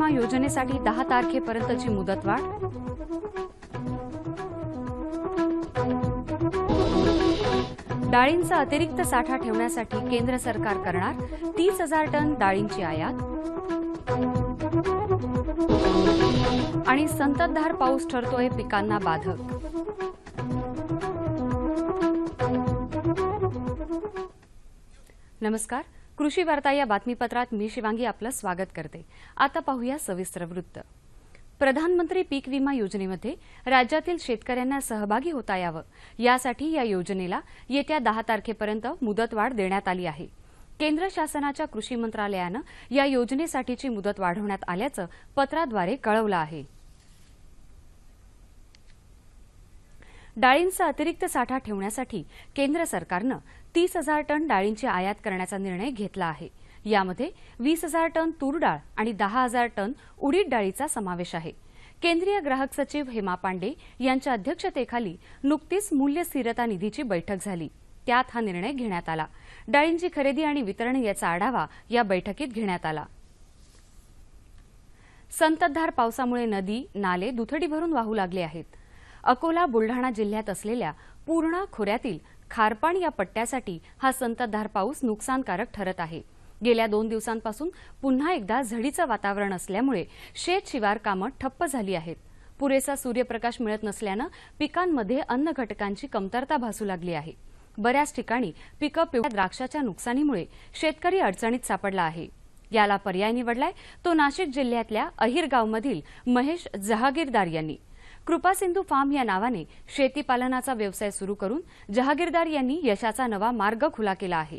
विमा योजनेसाठी दहा तारखेपर्यंतची मुदतवाढ डाळींचा अतिरिक्त साठा ठेवण्यासाठी केंद्र सरकार करणार तीस हजार टन डाळींची आयात आणि संततधार पाऊस ठरतोय पिकांना बाधक नमस्कार कृषी वार्ता या बातमीपत्रात मी शिवांगी आपलं स्वागत करते आता पाहूया सविस्तर वृत्त प्रधानमंत्री पीक विमा योजनेमध्ये राज्यातील शेतकऱ्यांना सहभागी होता यावं यासाठी या योजनेला येत्या दहा तारखेपर्यंत मुदतवाढ देण्यात आली आहे केंद्र शासनाच्या कृषी मंत्रालयानं या योजनेसाठीची मुदत वाढवण्यात आल्याचं पत्राद्वारे कळवलं आहे डाळींचा अतिरिक्त साठा ठेवण्यासाठी केंद्र सरकारनं तीस हजार टन डाळींची आयात करण्याचा निर्णय घेतला आहे यामध्ये वीस हजार टन तूर डाळ आणि दहा हजार टन उडीद डाळीचा समावेश आहे केंद्रीय ग्राहक सचिव हेमा पांडे यांच्या अध्यक्षतेखाली नुकतीच मूल्य स्थिरता निधीची बैठक झाली त्यात हा निर्णय घेण्यात आला डाळींची खरेदी आणि वितरण याचा आढावा या बैठकीत घेण्यात आला संततधार पावसामुळे नदी नाले दुथडी भरून वाहू लागले आहेत अकोला बुलढाणा जिल्ह्यात असलेल्या पूर्णा खोऱ्यातील खारपाण या पट्ट्यासाठी हा संततधार पाऊस नुकसानकारक ठरत आहे गेल्या दोन दिवसांपासून पुन्हा एकदा झडीचं वातावरण असल्यामुळे शेत शिवार कामं ठप्प झाली आहेत पुरेसा सूर्यप्रकाश मिळत नसल्यानं पिकांमध्ये अन्न घटकांची कमतरता भासू लागली आहे बऱ्याच ठिकाणी पिकं पिवळ्या द्राक्षाच्या नुकसानीमुळे शेतकरी अडचणीत सापडला आहे याला पर्याय निवडलाय तो नाशिक जिल्ह्यातल्या अहिरगावमधील महेश जहागीरदार यांनी कृपासिंधू फार्म या नावाने शेतीपालनाचा व्यवसाय सुरू करून जहागीरदार यांनी यशाचा नवा मार्ग खुला केला आहे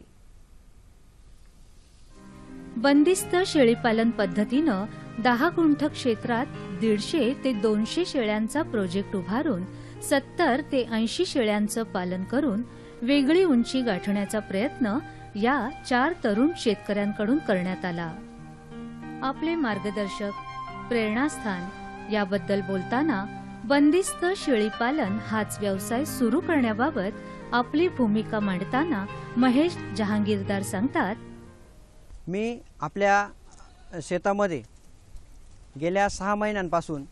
बंदिस्त शेळीपालन पद्धतीनं दहा गुंठ क्षेत्रात दीडशे ते दोनशे शेळ्यांचा प्रोजेक्ट उभारून सत्तर ते ऐंशी शेळ्यांचं पालन करून वेगळी उंची गाठण्याचा प्रयत्न या चार तरुण शेतकऱ्यांकडून करण्यात आला आपले मार्गदर्शक प्रेरणास्थान याबद्दल बोलताना बंदिस्त शेळीपालन हाच व्यवसाय सुरू करण्याबाबत आपली भूमिका मांडताना महेश जहांगीरदार सांगतात मी आपल्या शेतामध्ये गेल्या सहा महिन्यांपासून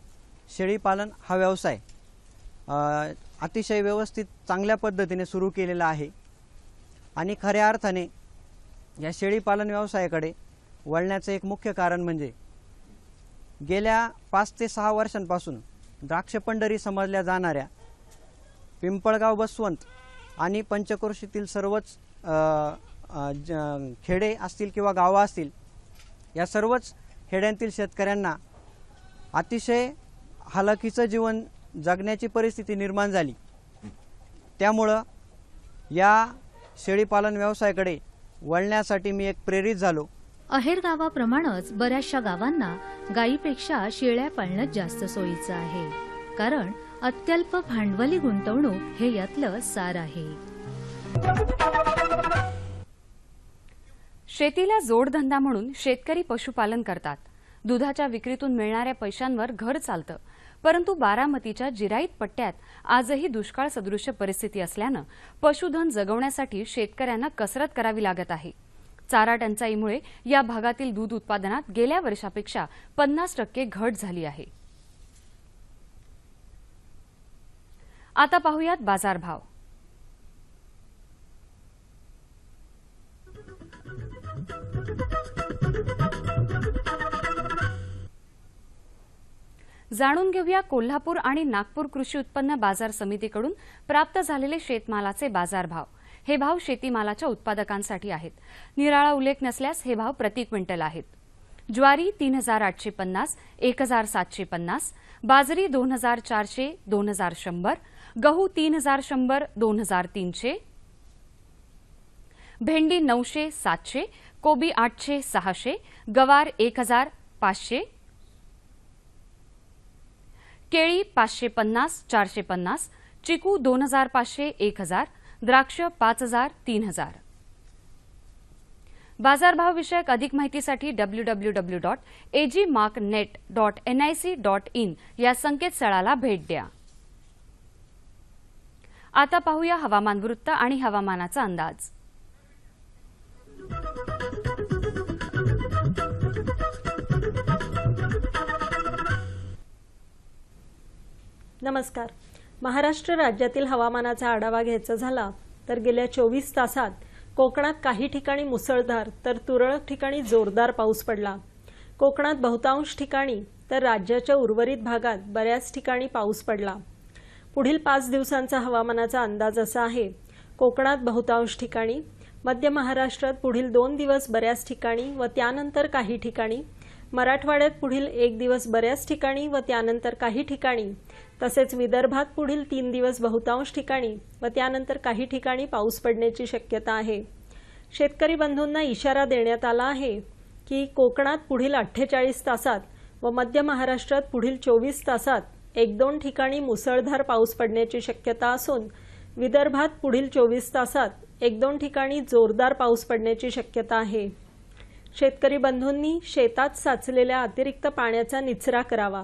शेळीपालन हा व्यवसाय अतिशय व्यवस्थित चांगल्या पद्धतीने सुरू केलेला आहे आणि खऱ्या अर्थाने या शेळीपालन व्यवसायाकडे वळण्याचं एक मुख्य कारण म्हणजे गेल्या पाच ते सहा वर्षांपासून द्राक्ष पंढरी समजल्या जाणाऱ्या पिंपळगाव बसवंत आणि पंचक्रोशीतील सर्वच खेडे असतील किंवा गावं असतील या सर्वच खेड्यांतील शेतकऱ्यांना अतिशय हलाखीचं जीवन जगण्याची परिस्थिती निर्माण झाली त्यामुळं या शेळीपालन व्यवसायाकडे वळण्यासाठी मी एक प्रेरित झालो अहेर गावाप्रमाणेच बऱ्याचशा गावांना गायीपेक्षा शेळ्या पाळणं जास्त सोयीचं आहे कारण अत्यल्प भांडवली गुंतवणूक हे यातलं सार आहे शेतीला जोडधंदा म्हणून शेतकरी पशुपालन करतात दुधाच्या विक्रीतून मिळणाऱ्या पैशांवर घर चालतं परंतु बारामतीच्या जिराईत पट्ट्यात आजही दुष्काळ सदृश्य परिस्थिती असल्यानं पशुधन जगवण्यासाठी शेतकऱ्यांना कसरत करावी लागत आहे चारा टंचाईमुळे या भागातील दूध उत्पादनात गेल्या वर्षापेक्षा पन्नास टक्के घट झाली आहे आता पाहूयात बाजारभाव जाणून घेऊया कोल्हापूर आणि नागपूर कृषी उत्पन्न बाजार समितीकडून प्राप्त झालेले शेतमालाचे बाजारभाव हे भाव शेतीमालाच्या उत्पादकांसाठी आहेत निराळा उल्लेख नसल्यास हे भाव प्रति क्विंटल आहेत ज्वारी तीन हजार आठशे पन्नास एक हजार सातशे पन्नास बाजरी दोन हजार चारशे दोन हजार शंभर गहू तीन हजार शंभर दोन हजार तीनशे भेंडी नऊशे सातशे कोबी आठशे सहाशे गवार एक हजार पाचशे केळी पाचशे पन्नास चारशे पन्नास चिकू दोन हजार पाचशे एक हजार द्राक्ष पाच हजार तीन हजार बाजारभावविषयक अधिक माहितीसाठी W W W dot AG mark net dot NIC dot in या संकेतस्थळाला भेट द्या आता पाहूया हवामान वृत्त आणि हवामानाचा अंदाज नमस्कार महाराष्ट्र राज्यातील हवामानाचा आढावा घ्यायचा झाला तर गेल्या चोवीस तासात कोकणात काही ठिकाणी मुसळधार तर तुरळक ठिकाणी जोरदार पाऊस पडला कोकणात बहुतांश ठिकाणी तर राज्याच्या उर्वरित भागात बऱ्याच ठिकाणी पाऊस पडला पुढील पाच दिवसांचा हवामानाचा अंदाज असा आहे कोकणात बहुतांश ठिकाणी मध्य महाराष्ट्रात पुढील दोन दिवस बऱ्याच ठिकाणी व त्यानंतर काही ठिकाणी मराठवाड्यात पुढील एक दिवस बऱ्याच ठिकाणी व त्यानंतर काही ठिकाणी तसेच विदर्भात पुढील तीन दिवस बहुतांश ठिकाणी व त्यानंतर काही ठिकाणी पाऊस पडण्याची शक्यता आहे शेतकरी बंधूंना इशारा देण्यात आला आहे की कोकणात पुढील अठ्ठेचाळीस तासात व मध्य महाराष्ट्रात पुढील चोवीस तासात एक दोन ठिकाणी मुसळधार पाऊस पडण्याची शक्यता असून विदर्भात पुढील चोवीस तासात एक दोन ठिकाणी जोरदार पाऊस पडण्याची शक्यता आहे शेतकरी बंधूंनी शेतात साचलेल्या अतिरिक्त पाण्याचा निचरा करावा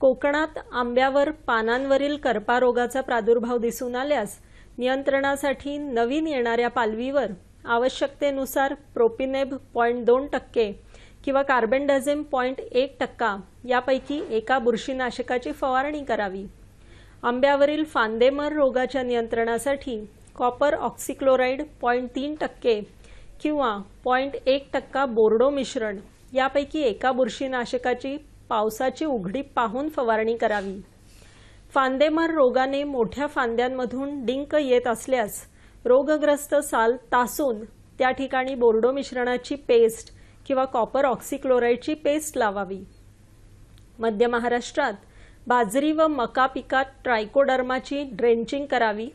कोकणात आंब्यावर पानांवरील करपा रोगाचा प्रादुर्भाव दिसून आल्यास नियंत्रणासाठी नवीन येणाऱ्या पालवीवर आवश्यकतेनुसार प्रोपिनेब पॉईंट दोन टक्के किंवा कार्बेंडाझेम पॉईंट एक टक्का यापैकी एका बुरशीनाशकाची फवारणी करावी आंब्यावरील फांदेमर रोगाच्या नियंत्रणासाठी कॉपर ऑक्सिक्लोराईड पॉईंट तीन टक्के किंवा पॉईंट एक टक्का बोर्डो मिश्रण यापैकी एका बुरशीनाशकाची पावसाची उघडी पाहून फवारणी करावी फांदेमार रोगाने मोठ्या फांद्यांमधून डिंक येत असल्यास रोगग्रस्त साल तासून त्या ठिकाणी बोर्डो मिश्रणाची पेस्ट किंवा कॉपर ऑक्सिक्लोराईडची पेस्ट लावावी मध्य महाराष्ट्रात बाजरी व मका पिकात ट्रायकोडर्माची ड्रेंचिंग करावी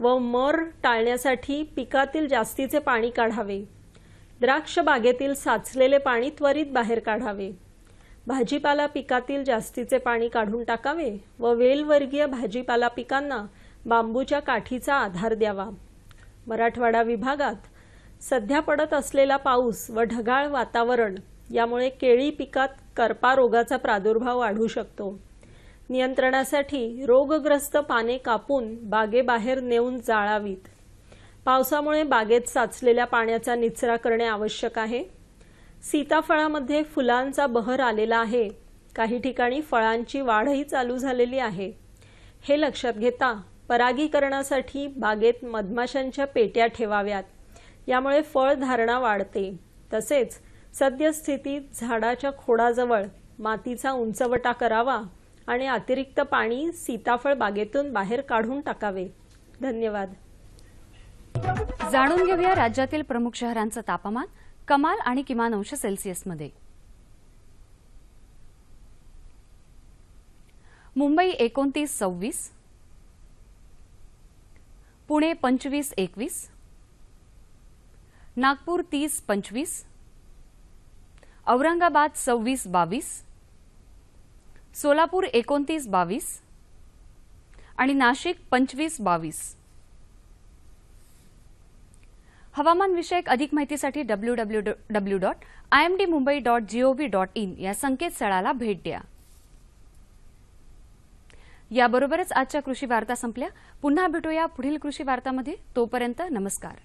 व मर टाळण्यासाठी पिकातील जास्तीचे पाणी काढावे द्राक्ष बागेतील साचलेले पाणी त्वरित बाहेर काढावे भाजीपाला पिकातील जास्तीचे पाणी काढून टाकावे व वेलवर्गीय भाजीपाला पिकांना बांबूच्या काठीचा आधार द्यावा मराठवाडा विभागात सध्या पडत असलेला पाऊस व ढगाळ वातावरण यामुळे केळी पिकात करपा रोगाचा प्रादुर्भाव वाढू शकतो नियंत्रणासाठी रोगग्रस्त पाने कापून बागेबाहेर नेऊन जाळावीत पावसामुळे बागेत साचलेल्या पाण्याचा निचरा करणे आवश्यक आहे सीताफळामध्ये फुलांचा बहर आलेला आहे काही ठिकाणी फळांची वाढही चालू झालेली आहे हे लक्षात घेता परागीकरणासाठी बागेत मधमाशांच्या पेट्या ठेवाव्यात यामुळे फळ धारणा वाढते तसेच सद्यस्थितीत झाडाच्या खोडाजवळ मातीचा उंचवटा करावा आणि अतिरिक्त पाणी सीताफळ बागेतून बाहेर काढून टाकावे धन्यवाद जाणून घेऊया राज्यातील प्रमुख शहरांचं तापमान कमाल आणि किमान अंश सेल्सिअसमध्ये मुंबई एकोणतीस सव्वीस पुणे पंचवीस एकवीस नागपूर तीस पंचवीस औरंगाबाद सव्वीस बावीस सोलापूर एकोणतीस बावीस आणि नाशिक पंचवीस बावीस हवामानविषयक अधिक माहितीसाठी W W W dot I M D Mumbai dot GOV dot in या संकेतस्थळाला भेट द्या याबरोबरच आजच्या कृषी वार्ता संपल्या पुन्हा भेटूया पुढील कृषी वार्तामध्ये तोपर्यंत नमस्कार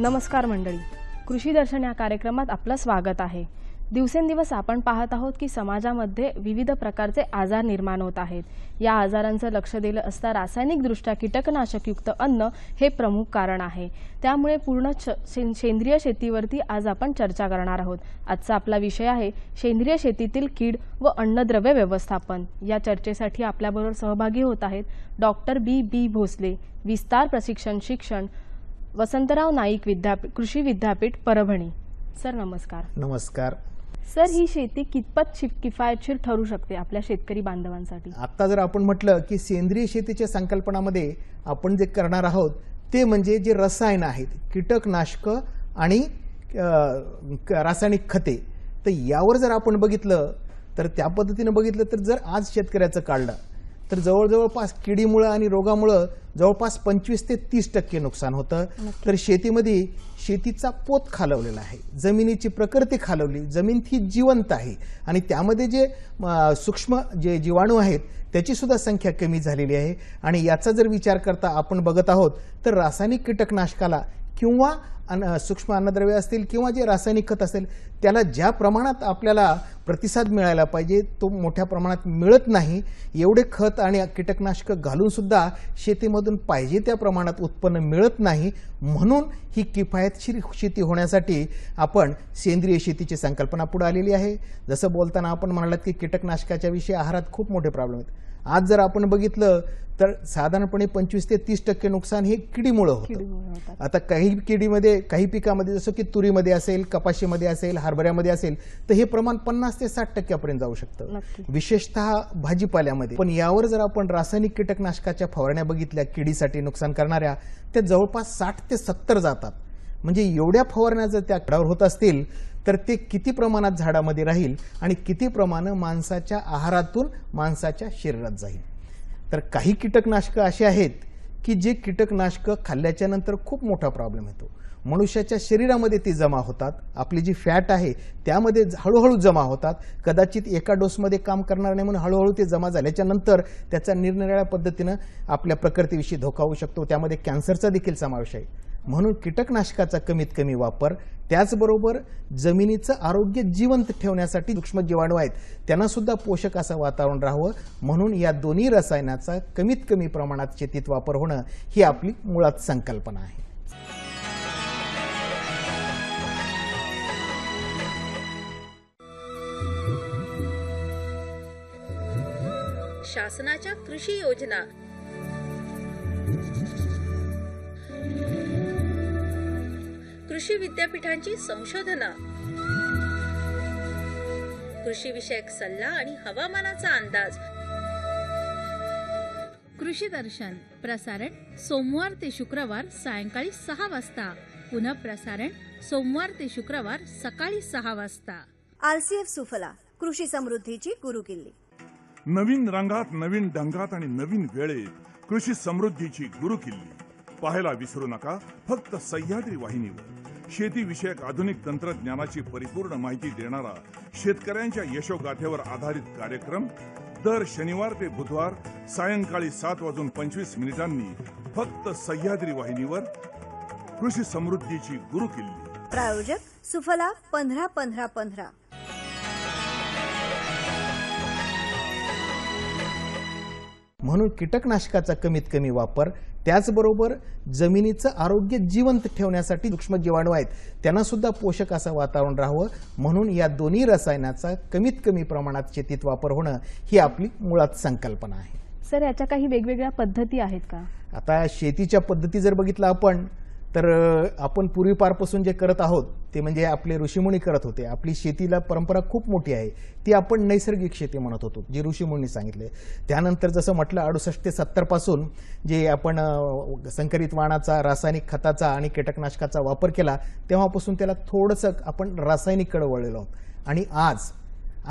नमस्कार मंडळी कृषी दर्शन या कार्यक्रमात आपलं स्वागत आहे दिवसेंदिवस आपण पाहत आहोत की समाजामध्ये विविध प्रकारचे आजार निर्माण होत आहेत या आजारांचं लक्ष दिलं असता रासायनिकदृष्ट्या कीटकनाशकयुक्त अन्न हे प्रमुख कारण आहे त्यामुळे पूर्ण सेंद्रिय शेतीवरती आज आपण चर्चा करणार आहोत आजचा आपला विषय आहे सेंद्रिय शेतीतील कीड व अन्नद्रव्य व्यवस्थापन या चर्चेसाठी आपल्याबरोबर सहभागी होत आहेत डॉक्टर बी बी भोसले विस्तार प्रशिक्षण शिक्षण वसंतराव नाईक विद्यापीठ कृषी विद्यापीठ परभणी सर नमस्कार नमस्कार सर ही शेती कितपत किफायतशीर ठरू शकते आपल्या शेतकरी बांधवांसाठी आता जर आपण म्हटलं की सेंद्रिय शेतीच्या संकल्पनामध्ये आपण जे करणार आहोत ते म्हणजे जे रसायन आहेत कीटकनाशक आणि रासायनिक खते तर यावर जर आपण बघितलं तर त्या पद्धतीनं बघितलं तर जर आज शेतकऱ्याचं काढलं तर जवळजवळपास किडीमुळं आणि रोगामुळं जवळपास पंचवीस ते तीस टक्के नुकसान होतं तर शेतीमध्ये शेतीचा पोत खालवलेला आहे जमिनीची प्रकृती खालवली जमीन ही जिवंत आहे आणि त्यामध्ये जे सूक्ष्म जे जीवाणू आहेत त्याची सुद्धा संख्या कमी झालेली आहे आणि याचा जर विचार करता आपण बघत आहोत तर रासायनिक कीटकनाशकाला किंवा अन्न सूक्ष्म अन्नद्रव्य असतील किंवा जे रासायनिक खत असेल त्याला ज्या प्रमाणात आपल्याला प्रतिसाद मिळायला पाहिजे तो मोठ्या प्रमाणात मिळत नाही एवढे खत आणि कीटकनाशकं घालूनसुद्धा शेतीमधून पाहिजे त्या प्रमाणात उत्पन्न मिळत नाही म्हणून ही किफायतशीर शेती होण्यासाठी आपण सेंद्रिय शेतीची संकल्पना पुढे आलेली आहे जसं बोलताना आपण म्हणालात की कीटकनाशकाच्या विषयी आहारात खूप मोठे प्रॉब्लेम आहेत आज जर आपण बघितलं तर साधारणपणे पंचवीस ते तीस टक्के नुकसान हे किडीमुळं होतं आता काही किडीमध्ये काही पिकामध्ये जसं की तुरीमध्ये असेल कपाशीमध्ये असेल हरभऱ्यामध्ये असेल तर हे प्रमाण पन्नास ते साठ टक्क्यापर्यंत जाऊ शकतं विशेषतः भाजीपाल्यामध्ये पण यावर जर आपण रासायनिक कीटकनाशकाच्या फवारण्या बघितल्या किडीसाठी नुकसान करणाऱ्या त्या जवळपास साठ ते सत्तर जातात म्हणजे एवढ्या फवारण्या जर त्या होत असतील तर ते किती प्रमाणात झाडामध्ये राहील आणि किती प्रमाणं माणसाच्या आहारातून माणसाच्या शरीरात जाईल तर काही कीटकनाशकं असे आहेत की जे कीटकनाशकं खाल्ल्याच्या नंतर खूप मोठा प्रॉब्लेम येतो मनुष्याच्या शरीरामध्ये ती जमा होतात आपली जी फॅट आहे त्यामध्ये हळूहळू जमा होतात कदाचित एका डोसमध्ये काम करणार नाही म्हणून हळूहळू ते जमा झाल्याच्या नंतर त्याचा निरनिराळ्या पद्धतीनं आपल्या प्रकृतीविषयी धोका होऊ शकतो त्यामध्ये कॅन्सरचा देखील समावेश आहे म्हणून कीटकनाशकाचा कमीत कमी वापर त्याचबरोबर जमिनीचं आरोग्य जिवंत ठेवण्यासाठी सूक्ष्म जीवाणू आहेत त्यांना सुद्धा पोषक असं वातावरण राहावं म्हणून या दोन्ही रसायनाचा कमीत कमी प्रमाणात शेतीत वापर होणं ही आपली मुळात संकल्पना आहे शासनाच्या कृषी योजना कृषी विद्यापीठांची संशोधन कृषी विषयक सल्ला आणि हवामानाचा अंदाज कृषी दर्शन प्रसारण सोमवार ते शुक्रवार सायंकाळी सहा वाजता पुन्हा प्रसारण सोमवार ते शुक्रवार सकाळी सहा वाजता आरसीएफ सुफला कृषी समृद्धीची किल्ली नवीन रंगात नवीन ढंगात आणि नवीन वेळेत कृषी समृद्धीची किल्ली पाहायला विसरू नका फक्त सह्याद्री वाहिनीवर शेतीविषयक आधुनिक तंत्रज्ञानाची परिपूर्ण माहिती देणारा शेतकऱ्यांच्या यशोगाथेवर आधारित कार्यक्रम दर शनिवार ते बुधवार सायंकाळी सात वाजून पंचवीस मिनिटांनी फक्त सह्याद्री वाहिनीवर कृषी समृद्धीची गुरु किल्ली प्रायोजक सुफला पंधरा पंधरा पंधरा म्हणून कीटकनाशकाचा कमीत कमी वापर त्याचबरोबर जमिनीचं आरोग्य जिवंत ठेवण्यासाठी सूक्ष्म जीवाणू आहेत त्यांना सुद्धा पोषक असं वातावरण राहावं म्हणून या दोन्ही रसायनाचा कमीत कमी प्रमाणात शेतीत वापर होणं ही आपली मुळात संकल्पना आहे सर याच्या काही वेगवेगळ्या पद्धती आहेत का आता शेतीच्या पद्धती जर बघितलं आपण तर आपण पूर्वीपारपासून जे करत आहोत ते म्हणजे आपले ऋषीमुनी करत होते आपली शेतीला परंपरा खूप मोठी आहे ती आपण नैसर्गिक शेती म्हणत होतो जे ऋषीमुनी सांगितले त्यानंतर जसं म्हटलं अडुसष्ट ते सत्तरपासून जे आपण संकरित वाणाचा रासायनिक खताचा आणि कीटकनाशकाचा वापर केला तेव्हापासून त्याला थोडंसं आपण रासायनिककडे वळलेलो आहोत आणि आज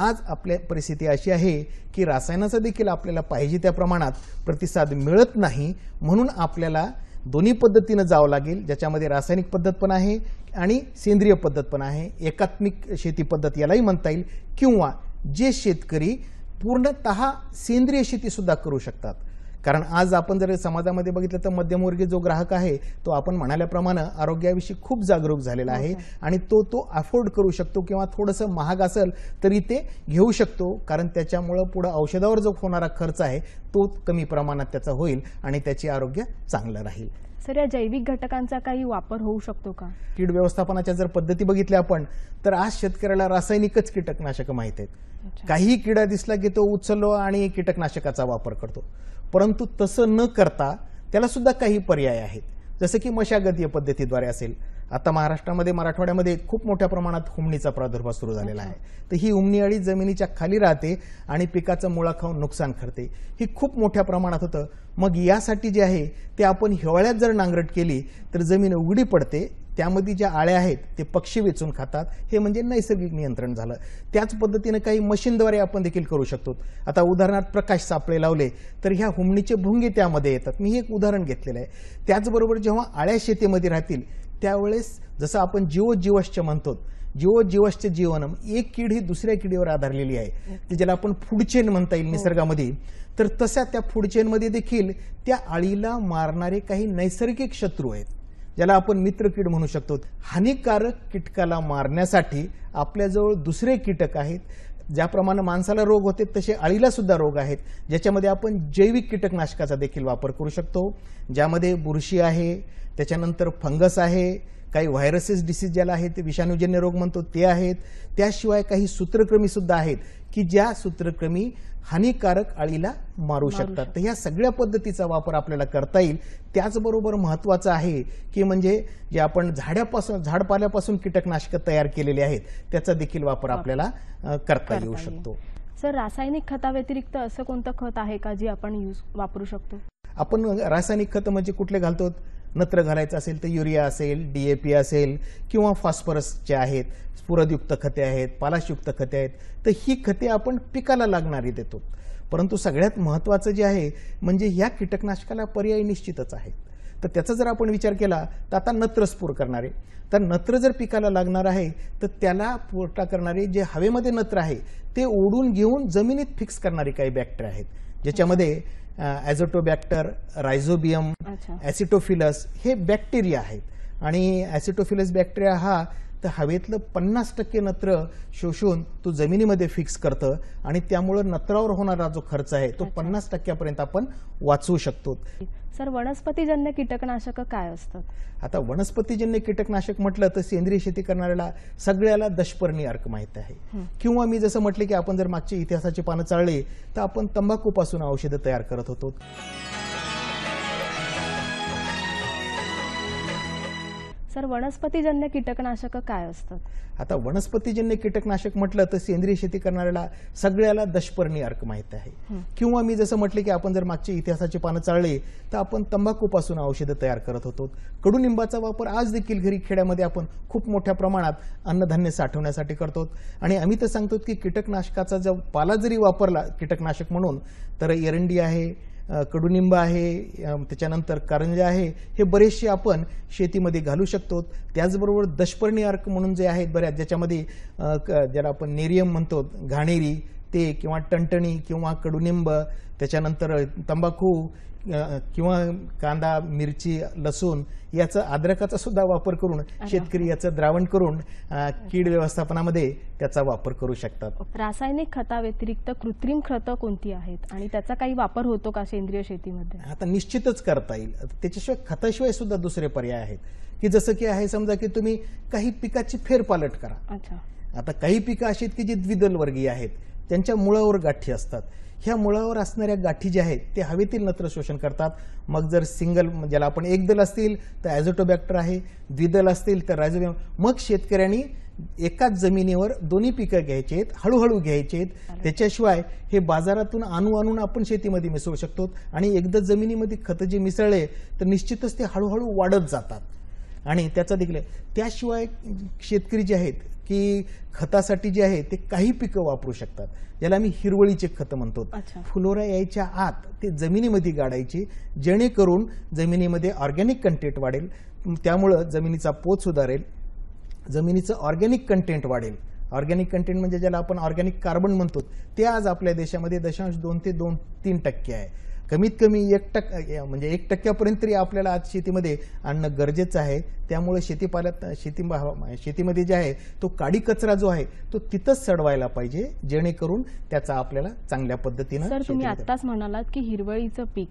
आज आपल्या परिस्थिती अशी आहे की रासायनाचा देखील आपल्याला पाहिजे त्या प्रमाणात प्रतिसाद मिळत नाही म्हणून आपल्याला दोन्ही पद्धतीनं जावं लागेल ज्याच्यामध्ये रासायनिक पद्धत पण आहे आणि सेंद्रिय पद्धत पण आहे एकात्मिक शेती पद्धत यालाही म्हणता येईल किंवा जे शेतकरी पूर्णत सेंद्रिय शेतीसुद्धा करू शकतात कारण आज आपण जर समाजामध्ये बघितलं तर मध्यमवर्गीय जो ग्राहक आहे तो आपण म्हणाल्याप्रमाणे आरोग्याविषयी खूप जागरूक झालेला आहे हो, हो. आणि तो तो अफोर्ड करू शकतो किंवा थोडंसं महाग असेल तरी ते घेऊ शकतो कारण त्याच्यामुळं पुढे औषधावर जो होणारा खर्च आहे तो कमी प्रमाणात त्याचा होईल आणि त्याचे आरोग्य चांगलं राहील सर या जैविक घटकांचा काही वापर होऊ शकतो का कीड व्यवस्थापनाच्या जर पद्धती बघितल्या आपण तर आज शेतकऱ्याला रासायनिकच कीटकनाशक माहीत आहेत काहीही किडा दिसला की तो उचललो आणि कीटकनाशकाचा वापर करतो परंतु तसं न करता त्याला सुद्धा काही पर्याय आहेत जसं की मशागतीय पद्धतीद्वारे असेल आता महाराष्ट्रामध्ये मराठवाड्यामध्ये खूप मोठ्या प्रमाणात हुमणीचा प्रादुर्भाव सुरू झालेला आहे तर ही हुमणी अळी जमिनीच्या खाली राहते आणि पिकाचं मुळा खाऊन नुकसान करते ही खूप मोठ्या प्रमाणात होतं मग यासाठी जे आहे ते आपण हिवाळ्यात जर नांगरट केली तर जमीन उघडी पडते त्यामध्ये ज्या आळ्या आहेत ते पक्षी वेचून खातात हे म्हणजे नैसर्गिक नियंत्रण झालं त्याच पद्धतीनं काही मशीनद्वारे आपण देखील करू शकतो आता उदाहरणार्थ प्रकाश सापळे लावले तर ह्या हुमणीचे भुंगे त्यामध्ये येतात मी हे एक उदाहरण घेतलेलं आहे त्याचबरोबर जेव्हा आळ्या शेतीमध्ये राहतील त्यावेळेस जसं आपण जीव जीवश्च म्हणतो जीव जीवश्च जीवनम एक कीड ही दुसऱ्या किडीवर आधारलेली आहे ते ज्याला आपण फुडचेन म्हणता येईल हो. निसर्गामध्ये तर तशा त्या फुडचेनमध्ये देखील त्या आळीला मारणारे काही नैसर्गिक शत्रू आहेत ज्याला आपण मित्र कीड म्हणू शकतो हानिकारक कीटकाला मारण्यासाठी आपल्याजवळ दुसरे कीटक आहेत ज्याप्रमाणे माणसाला रोग होते तसे अळीला सुद्धा रोग आहेत ज्याच्यामध्ये आपण जैविक कीटकनाशकाचा देखील वापर करू शकतो ज्यामध्ये बुरशी आहे त्याच्यानंतर फंगस आहे काही व्हायरसेस डिसीज ज्याला आहे ते विषाणूजन्य रोग म्हणतो ते आहेत त्याशिवाय काही सूत्रक्रमीसुद्धा सुद्धा आहेत की ज्या सूत्रक्रमी हानिकारक अळीला मारू शकतात तर ह्या सगळ्या पद्धतीचा वापर आपल्याला करता येईल त्याचबरोबर महत्वाचं आहे की म्हणजे जे आपण झाड्यापासून झाडपाल्यापासून कीटकनाशकं तयार केलेली आहेत त्याचा देखील वापर आपल्याला करता येऊ शकतो सर रासायनिक खताव्यतिरिक्त असं कोणतं खत आहे का जे आपण यूज वापरू शकतो आपण रासायनिक खतं म्हणजे कुठले घालतो नत्र घालायचं असेल तर युरिया असेल डी ए पी असेल किंवा जे आहेत स्फुरदयुक्त खते आहेत पालाशयुक्त खते आहेत तर ही खते आपण पिकाला लागणारी देतो परंतु सगळ्यात महत्त्वाचं जे आहे म्हणजे या कीटकनाशकाला पर्याय निश्चितच आहेत तर त्याचा जर आपण विचार केला तर आता नत्र स्फूर करणारे तर नत्र जर पिकाला लागणार आहे तर त्याला पुरटा करणारे जे हवेमध्ये नत्र आहे ते ओढून घेऊन जमिनीत फिक्स करणारे काही बॅक्टेरिया आहेत ज्याच्यामध्ये ॲझोटोबॅक्टर रायझोबियम ॲसिटोफिलस हे बॅक्टेरिया आहेत आणि ॲसिटोफिलस बॅक्टेरिया हा तर हवेतलं पन्नास टक्के नत्र शोषून तो जमिनीमध्ये फिक्स करतं आणि त्यामुळं नत्रावर होणारा जो खर्च आहे तो पन्नास टक्क्यापर्यंत आपण वाचवू शकतो सर वनस्पतीजन्य कीटकनाशक काय असतात आता वनस्पतीजन्य कीटकनाशक म्हटलं तर सेंद्रिय शेती करणाऱ्याला सगळ्याला दशपर्णी अर्क माहित आहे किंवा मी जसं म्हटलं की आपण जर मागची इतिहासाची पानं चाळली तर आपण तंबाखूपासून औषधं तयार करत होतो सर वनस्पतीजन्य कीटकनाशक काय असतात आता वनस्पतीजन्य कीटकनाशक म्हटलं तर सेंद्रिय शेती करणाऱ्याला सगळ्याला दशपर्णी अर्क माहीत आहे किंवा मी जसं म्हटलं की आपण जर मागची इतिहासाची पानं चाळली तर आपण तंबाखूपासून औषधं तयार करत होतो कडुनिंबाचा वापर आज देखील घरी खेड्यामध्ये आपण खूप मोठ्या प्रमाणात अन्नधान्य साठवण्यासाठी करतो आणि आम्ही तर सांगतो की कीटकनाशकाचा जर पाला जरी वापरला कीटकनाशक म्हणून तर एरंडी आहे कडुनिंब आहे त्याच्यानंतर कारंजे आहे हे बरेचसे आपण शेतीमध्ये घालू शकतो त्याचबरोबर दशपर्णी अर्क म्हणून जे आहेत बऱ्याच ज्याच्यामध्ये ज्याला आपण नेरियम म्हणतो घाणेरी ते किंवा टंटणी किंवा कडुनिंब त्याच्यानंतर तंबाखू किंवा कांदा मिरची लसूण याचा आद्रकाचा सुद्धा वापर करून शेतकरी याचं द्रावण करून कीड व्यवस्थापनामध्ये त्याचा वापर करू शकतात रासायनिक खता व्यतिरिक्त कृत्रिम खत कोणती आहेत आणि त्याचा काही वापर होतो का सेंद्रिय शेतीमध्ये आता निश्चितच करता येईल त्याच्याशिवाय खताशिवाय सुद्धा दुसरे पर्याय आहेत की जसं की आहे समजा की तुम्ही काही पिकाची फेरपालट करा आता काही पिकं अशी आहेत की जी द्विदल वर्गीय आहेत त्यांच्या मुळावर गाठी असतात ह्या मुळावर असणाऱ्या गाठी ज्या आहेत ते हवेतील नत्र शोषण करतात मग जर सिंगल ज्याला आपण एकदल असतील तर ॲझोटोबॅक्टर आहे द्विदल असतील तर रायझोबॅम मग शेतकऱ्यांनी एकाच जमिनीवर दोन्ही पिकं घ्यायची आहेत हळूहळू घ्यायचे आहेत त्याच्याशिवाय हे बाजारातून आणू आणून आपण शेतीमध्ये मिसळू शकतो आणि एकदा जमिनीमध्ये खतं जे मिसळले तर निश्चितच ते हळूहळू वाढत जातात आणि त्याचा देखील त्याशिवाय शेतकरी जे आहेत की खतासाठी जे आहे ते काही पिकं वापरू शकतात ज्याला आम्ही हिरवळीचे खतं म्हणतो फुलोरा यायच्या आत ते जमिनीमध्ये गाडायचे जेणेकरून जमिनीमध्ये ऑर्गॅनिक कंटेंट वाढेल त्यामुळं जमिनीचा पोत सुधारेल जमिनीचं ऑर्गॅनिक कंटेंट वाढेल ऑर्गॅनिक कंटेंट म्हणजे ज्याला आपण ऑर्गॅनिक कार्बन म्हणतो ते आज आपल्या देशामध्ये दशांश दोन ते दोन तीन टक्के आहे कमीत कमी एक टक् म्हणजे एक टक्क्यापर्यंत तरी आपल्याला आज शेतीमध्ये आणणं गरजेचं आहे त्यामुळे शेतीपाल्यात शेती शेतीमध्ये जे आहे तो काडी कचरा जो आहे तो तिथंच सडवायला पाहिजे जेणेकरून त्याचा आपल्याला चांगल्या पद्धतीनं सर तुम्ही आत्ताच म्हणालात की हिरवळीचं पीक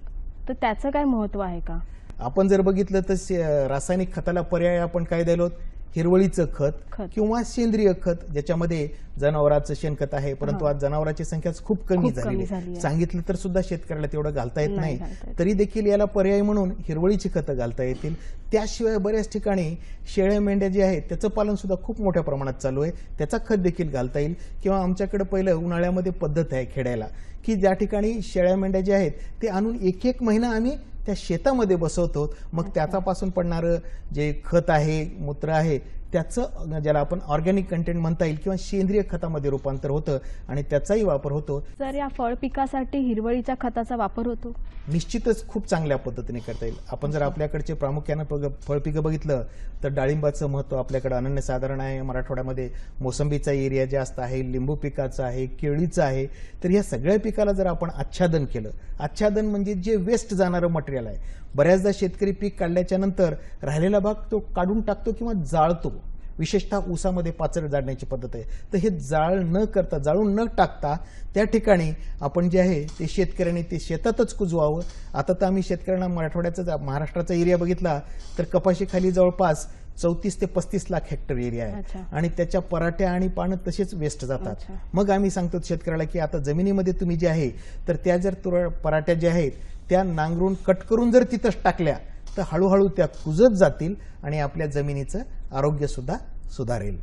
तर त्याचं काय महत्व आहे का आपण जर बघितलं तर रासायनिक खताला पर्याय आपण काय दिलोत हिरवळीचं खत किंवा सेंद्रिय खत ज्याच्यामध्ये जनावरांचं शेणखत आहे परंतु आज जनावरांची संख्या खूप कमी झाली सांगितलं तर सुद्धा शेतकऱ्याला तेवढं घालता येत नाही तरी देखील याला पर्याय म्हणून हिरवळीची खतं घालता येतील त्याशिवाय बऱ्याच ठिकाणी शेळ्या मेंढ्या जे आहेत त्याचं पालन सुद्धा खूप मोठ्या प्रमाणात चालू आहे त्याचा खत देखील घालता येईल किंवा आमच्याकडे पहिलं उन्हाळ्यामध्ये पद्धत आहे खेड्याला की ज्या ठिकाणी शेळ्या मेंढ्या जे आहेत ते आणून एक एक महिना आम्ही त्या शेतामध्ये बसवतो मग त्याचापासून पडणारं जे खत आहे मूत्र आहे त्याचं ज्याला आपण ऑर्गॅनिक कंटेंट म्हणता येईल किंवा सेंद्रिय खतामध्ये रूपांतर होतं आणि त्याचाही वापर होतो सर या फळ पिकासाठी हिरवळीच्या खताचा वापर होतो निश्चितच खूप चांगल्या पद्धतीने करता येईल आपण जर आपल्याकडचे प्रामुख्यानं फळपिकं बघितलं तर डाळिंबाचं महत्त्व आपल्याकडे अनन्य साधारण आहे मराठवाड्यामध्ये मोसंबीचा एरिया जास्त आहे लिंबू पिकाचं आहे केळीचं आहे तर या सगळ्या पिकाला जर आपण आच्छादन केलं आच्छादन म्हणजे जे वेस्ट जाणारं मटेरियल आहे बऱ्याचदा शेतकरी पीक काढल्याच्या नंतर राहिलेला भाग तो काढून टाकतो किंवा जाळतो विशेषतः ऊसामध्ये पाचर जाळण्याची पद्धत आहे तर हे जाळ न करता जाळून न टाकता त्या ठिकाणी आपण जे आहे ते शेतकऱ्यांनी ते शेतातच कुजवावं आता तर आम्ही शेतकऱ्यांना मराठवाड्याचा महाराष्ट्राचा एरिया बघितला तर कपाशीखाली जवळपास चौतीस ते पस्तीस लाख हेक्टर एरिया आहे आणि त्याच्या पराठ्या आणि पानं तसेच वेस्ट जातात मग आम्ही सांगतो शेतकऱ्याला की आता जमिनीमध्ये तुम्ही जे आहे तर त्या जर तुर पराठ्या ज्या आहेत त्या नांगरून कट करून जर तिथंच टाकल्या तर हळूहळू त्या कुजत जातील आणि आपल्या जमिनीचं आरोग्य सुद्धा सुधारेल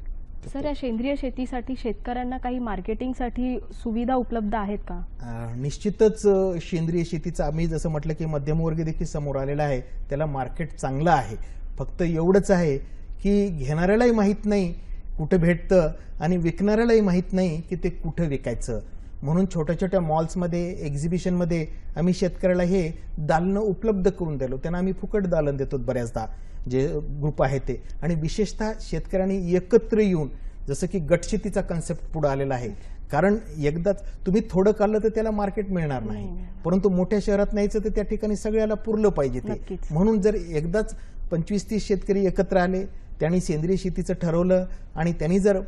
सर या सेंद्रिय शेतीसाठी शेतकऱ्यांना काही मार्केटिंगसाठी सुविधा उपलब्ध आहेत का निश्चितच सेंद्रिय शेतीचं आम्ही जसं म्हटलं की मध्यमवर्गीय देखील समोर आलेला आहे त्याला मार्केट चांगलं आहे फक्त एवढंच आहे की घेणाऱ्यालाही माहीत नाही कुठं भेटतं आणि विकणाऱ्यालाही माहीत नाही की ते कुठं विकायचं म्हणून छोट्या छोट्या मॉल्समध्ये एक्झिबिशनमध्ये आम्ही शेतकऱ्याला हे दालनं उपलब्ध करून दिलो त्यांना आम्ही फुकट दालन देतो बऱ्याचदा जे ग्रुप आहे ते आणि विशेषतः शेतकऱ्यांनी एकत्र येऊन जसं की गटशेतीचा कन्सेप्ट पुढे आलेला आहे कारण एकदाच तुम्ही थोडं काढलं तर त्याला मार्केट मिळणार नाही परंतु मोठ्या शहरात न्यायचं तर त्या ठिकाणी सगळ्याला पुरलं पाहिजे ते म्हणून जर एकदाच पंचवीस तीस शेतकरी एकत्र आले त्यांनी सेंद्रिय शेतीचं ठरवलं आणि त्यांनी जर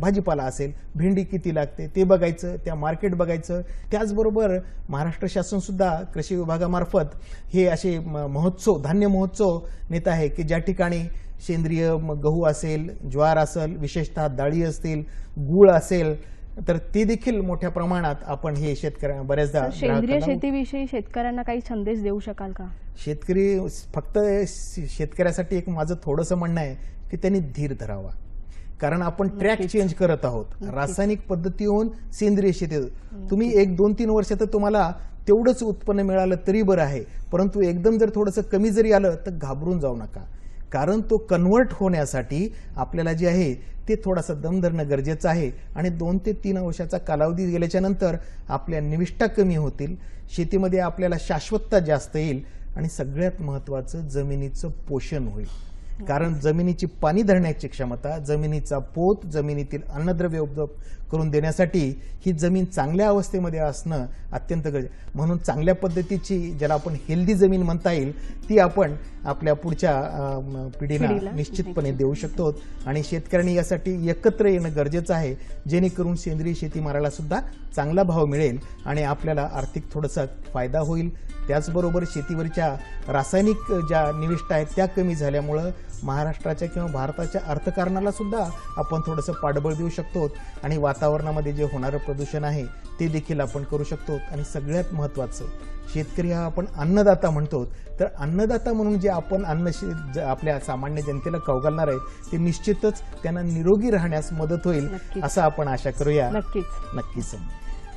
भाजीपाला असेल भेंडी किती लागते ते बघायचं त्या मार्केट बघायचं त्याचबरोबर महाराष्ट्र शासनसुद्धा कृषी विभागामार्फत हे असे महोत्सव धान्य महोत्सव नेत आहे की ज्या ठिकाणी सेंद्रिय गहू असेल ज्वार असेल विशेषतः डाळी असतील गूळ असेल तर ती देखील मोठ्या प्रमाणात आपण हे शेतकऱ्यांना बऱ्याचदा सेंद्रिय शेतीविषयी शेतकऱ्यांना काही संदेश देऊ शकाल का शेतकरी फक्त शेतकऱ्यासाठी एक माझं थोडस म्हणणं आहे की त्यांनी धीर धरावा कारण आपण ट्रॅक चेंज करत आहोत रासायनिक पद्धतीहून सेंद्रिय शेती तुम्ही एक दोन तीन वर्ष तर तुम्हाला तेवढंच उत्पन्न मिळालं तरी बरं आहे परंतु एकदम जर थोडंसं कमी जरी आलं तर घाबरून जाऊ नका कारण तो कन्वर्ट होण्यासाठी आपल्याला जे आहे ते थोडासा दम धरणं गरजेचं आहे आणि दोन ते तीन अंशाचा कालावधी गेल्याच्यानंतर आपल्या निविष्ठा कमी होतील शेतीमध्ये आपल्याला शाश्वतता जास्त येईल आणि सगळ्यात महत्त्वाचं जमिनीचं पोषण होईल कारण जमिनीची पाणी धरण्याची क्षमता जमिनीचा पोत जमिनीतील अन्नद्रव्य करून देण्यासाठी ही जमीन चांगल्या अवस्थेमध्ये असणं अत्यंत गरजे म्हणून चांगल्या पद्धतीची ज्याला आपण हेल्दी जमीन म्हणता येईल ती आपण आपल्या पुढच्या पिढीला निश्चितपणे देऊ शकतो आणि शेतकऱ्यांनी यासाठी एकत्र येणं गरजेचं आहे जेणेकरून सेंद्रिय शेतीमालाला सुद्धा चांगला भाव मिळेल आणि आपल्याला आर्थिक थोडासा फायदा होईल त्याचबरोबर शेतीवरच्या रासायनिक ज्या निविष्ट आहेत त्या कमी झाल्यामुळं महाराष्ट्राच्या किंवा भारताच्या अर्थकारणाला सुद्धा आपण थोडंसं पाठबळ देऊ शकतो आणि वातावरण वातावरणामध्ये जे होणारं प्रदूषण आहे ते देखील आपण करू शकतो आणि सगळ्यात महत्त्वाचं शेतकरी हा आपण अन्नदाता म्हणतो तर अन्नदाता म्हणून जे आपण अन्न आपल्या सामान्य जनतेला कवगालणार आहे ते निश्चितच त्यांना निरोगी राहण्यास मदत होईल असं आपण आशा करूया नक्कीच नक्कीच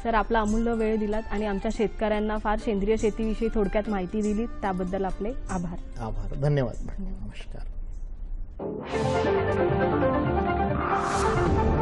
सर आपला अमूल्य वेळ दिलात आणि आमच्या शेतकऱ्यांना फार सेंद्रिय शेतीविषयी थोडक्यात माहिती दिली त्याबद्दल आपले आभार आभार धन्यवाद नमस्कार